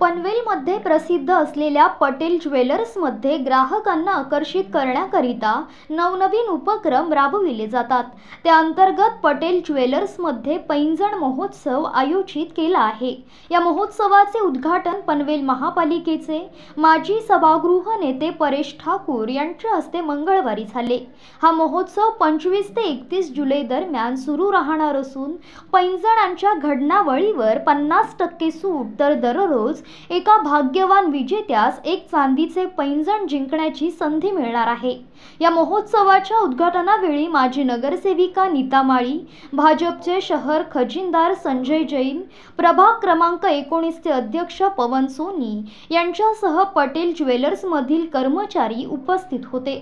पनवेलमध्ये प्रसिद्ध असलेल्या पटेल ज्वेलर्समध्ये ग्राहकांना आकर्षित करण्याकरिता नवनवीन उपक्रम राबविले जातात त्याअंतर्गत पटेल ज्वेलर्समध्ये पैंजण महोत्सव आयोजित केला आहे या महोत्सवाचे उद्घाटन पनवेल महापालिकेचे माजी सभागृह नेते परेश ठाकूर यांच्या हस्ते मंगळवारी झाले हा महोत्सव पंचवीस ते एकतीस जुलै दरम्यान सुरू राहणार असून पैंजणांच्या घडणावळीवर पन्नास टक्के सूट तर दररोज एका भाग्यवान विजेत्यास एक चांदीचे पैंजण जिंकण्याची संधी मिळणार आहे या महोत्सवाच्या उद्घाटनावेळी माजी नगरसेविका नीता माळी भाजपचे शहर खजिनदार संजय जैन प्रभाग क्रमांक एकोणीसचे अध्यक्ष पवन सोनी यांच्यासह पटेल ज्वेलर्समधील कर्मचारी उपस्थित होते